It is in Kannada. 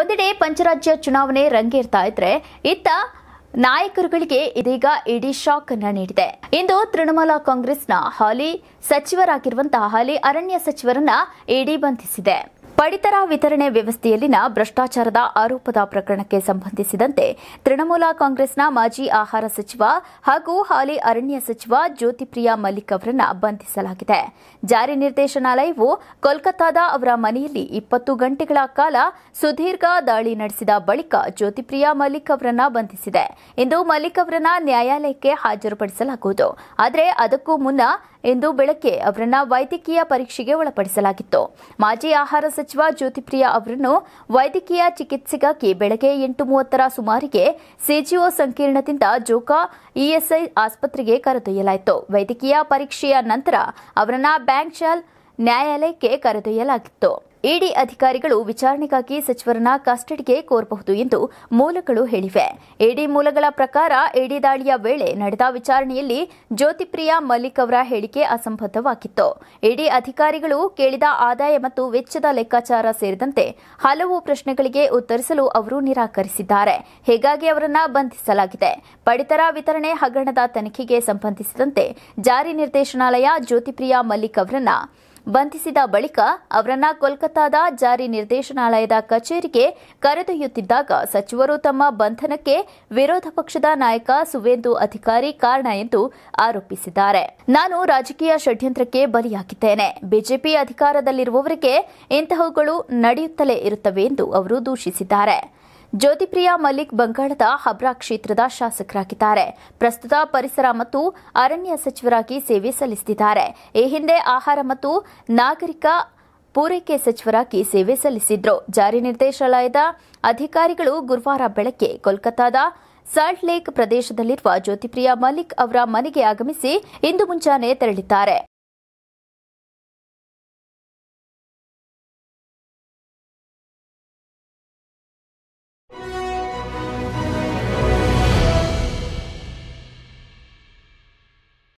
ಒಂದೆಡೆ ಪಂಚರಾಜ್ಯ ಚುನಾವಣೆ ರಂಗೇರ್ತಾ ಇದ್ರೆ ಇತ್ತ ನಾಯಕರುಗಳಿಗೆ ಇದೀಗ ಇಡಿ ಶಾಕ್ ಅನ್ನ ನೀಡಿದೆ ಇಂದು ತೃಣಮೂಲ ಕಾಂಗ್ರೆಸ್ನ ಹಾಲಿ ಸಚಿವರಾಗಿರುವಂತಹ ಹಾಲಿ ಅರಣ್ಯ ಸಚಿವರನ್ನ ಇಡಿ ಬಂಧಿಸಿದೆ ಪಡಿತರ ವಿತರಣೆ ವ್ಯವಸ್ಥೆಯಲ್ಲಿನ ಭ್ರಷ್ಟಾಚಾರದ ಆರೋಪದ ಪ್ರಕರಣಕ್ಕೆ ಸಂಬಂಧಿಸಿದಂತೆ ತೃಣಮೂಲ ಕಾಂಗ್ರೆಸ್ನ ಮಾಜಿ ಆಹಾರ ಸಚಿವ ಹಾಗೂ ಹಾಲಿ ಅರಣ್ಯ ಸಚಿವ ಜ್ಯೋತಿಪ್ರಿಯಾ ಮಲ್ಲಿಕ್ ಅವರನ್ನು ಬಂಧಿಸಲಾಗಿದೆ ಜಾರಿ ನಿರ್ದೇಶನಾಲಯವು ಕೋಲ್ಕತ್ತಾದ ಅವರ ಮನೆಯಲ್ಲಿ ಇಪ್ಪತ್ತು ಗಂಟೆಗಳ ಕಾಲ ಸುದೀರ್ಘ ದಾಳಿ ನಡೆಸಿದ ಬಳಿಕ ಜ್ಯೋತಿಪ್ರಿಯಾ ಮಲ್ಲಿಕ್ ಅವರನ್ನು ಬಂಧಿಸಿದೆ ಇಂದು ಮಲ್ಲಿಕ್ ಅವರನ್ನು ನ್ಯಾಯಾಲಯಕ್ಕೆ ಹಾಜರುಪಡಿಸಲಾಗುವುದು ಆದರೆ ಅದಕ್ಕೂ ಮುನ್ನ ಇಂದು ಬೆಳಗ್ಗೆ ಅವರನ್ನು ವೈದ್ಯಕೀಯ ಪರೀಕ್ಷೆಗೆ ಒಳಪಡಿಸಲಾಗಿತ್ತು ಮಾಜಿ ಆಹಾರ ಸಚಿವ ಸಚಿವ ಜ್ಯೋತಿಪ್ರಿಯಾ ಅವರನ್ನು ವೈದ್ಯಕೀಯ ಚಿಕಿತ್ಸೆಗಾಗಿ ಬೆಳಗ್ಗೆ ಎಂಟು ಮೂವತ್ತರ ಸುಮಾರಿಗೆ ಸಿಜಿಒ ಸಂಕೀರ್ಣದಿಂದ ಜೋಕಾ ಇಎಸ್ಐ ಆಸ್ಪತ್ರೆಗೆ ಕರೆದೊಯ್ಯಲಾಯಿತು ವೈದ್ಯಕೀಯ ಪರೀಕ್ಷೆಯ ನಂತರ ಅವರನ್ನು ಬ್ಯಾಂಕ್ ಶಾಲ್ ನ್ಯಾಯಾಲಯಕ್ಕೆ ಕರೆದೊಯ್ಯಲಾಗಿತ್ತು ಇಡಿ ಅಧಿಕಾರಿಗಳು ವಿಚಾರಣೆಗಾಗಿ ಸಚಿವರನ್ನ ಕಸ್ಟಡಿಗೆ ಕೋರಬಹುದು ಎಂದು ಮೂಲಗಳು ಹೇಳಿವೆ ಇಡಿ ಮೂಲಗಳ ಪ್ರಕಾರ ಇಡಿ ದಾಳಿಯ ವೇಳೆ ನಡೆದ ವಿಚಾರಣೆಯಲ್ಲಿ ಜ್ಯೋತಿಪ್ರಿಯಾ ಮಲ್ಲಿಕ್ ಅವರ ಹೇಳಿಕೆ ಅಸಂಬದ್ಧವಾಗಿತ್ತು ಇಡಿ ಅಧಿಕಾರಿಗಳು ಕೇಳಿದ ಆದಾಯ ಮತ್ತು ವೆಚ್ಚದ ಲೆಕ್ಕಾಚಾರ ಸೇರಿದಂತೆ ಹಲವು ಪ್ರಶ್ನೆಗಳಿಗೆ ಉತ್ತರಿಸಲು ಅವರು ನಿರಾಕರಿಸಿದ್ದಾರೆ ಹೀಗಾಗಿ ಅವರನ್ನು ಬಂಧಿಸಲಾಗಿದೆ ಪಡಿತರ ವಿತರಣೆ ಹಗರಣದ ತನಿಖೆಗೆ ಸಂಬಂಧಿಸಿದಂತೆ ಜಾರಿ ನಿರ್ದೇಶನಾಲಯ ಜ್ಯೋತಿಪ್ರಿಯಾ ಮಲ್ಲಿಕ್ ಅವರನ್ನು ಬಂಧಿಸಿದ ಬಳಿಕ ಅವರನ್ನ ಕೋಲ್ಕತ್ತಾದ ಜಾರಿ ನಿರ್ದೇಶನಾಲಯದ ಕಚೇರಿಗೆ ಕರೆದೊಯ್ಯುತ್ತಿದ್ದಾಗ ಸಚಿವರು ತಮ್ಮ ಬಂಧನಕ್ಕೆ ವಿರೋಧ ಪಕ್ಷದ ನಾಯಕ ಸುವೇಂದು ಅಧಿಕಾರಿ ಕಾರಣ ಎಂದು ಆರೋಪಿಸಿದ್ದಾರೆ ನಾನು ರಾಜಕೀಯ ಷಡ್ಯಂತ್ರಕ್ಕೆ ಬಲಿಯಾಗಿದ್ದೇನೆ ಬಿಜೆಪಿ ಅಧಿಕಾರದಲ್ಲಿರುವವರಿಗೆ ಇಂತಹವುಗಳು ನಡೆಯುತ್ತಲೇ ಇರುತ್ತವೆ ಎಂದು ಅವರು ದೂಷಿಸಿದ್ದಾರೆ ಜ್ಯೋತಿಪ್ರಿಯಾ ಮಲ್ಲಿಕ್ ಬಂಗಾಳದ ಹಬ್ರಾ ಕ್ಷೇತ್ರದ ಶಾಸಕರಾಗಿದ್ದಾರೆ ಪ್ರಸ್ತುತ ಪರಿಸರ ಮತ್ತು ಅರಣ್ಯ ಸಚಿವರಾಗಿ ಸೇವೆ ಸಲ್ಲಿಸುತ್ತಿದ್ದಾರೆ ಈ ಹಿಂದೆ ಆಹಾರ ಮತ್ತು ನಾಗರಿಕ ಪೂರೈಕೆ ಸಚಿವರಾಗಿ ಸೇವೆ ಸಲ್ಲಿಸಿದ್ರು ಜಾರಿ ನಿರ್ದೇಶಾಲಯದ ಅಧಿಕಾರಿಗಳು ಗುರುವಾರ ಬೆಳಗ್ಗೆ ಕೋಲ್ಕತ್ತಾದ ಸಾಲ್ಟ್ ಲೇಕ್ ಪ್ರದೇಶದಲ್ಲಿರುವ ಜ್ಯೋತಿಪ್ರಿಯ ಮಲ್ಲಿಕ್ ಅವರ ಮನೆಗೆ ಆಗಮಿಸಿ ಇಂದು ಮುಂಜಾನೆ ತೆರಳಿದ್ದಾರೆ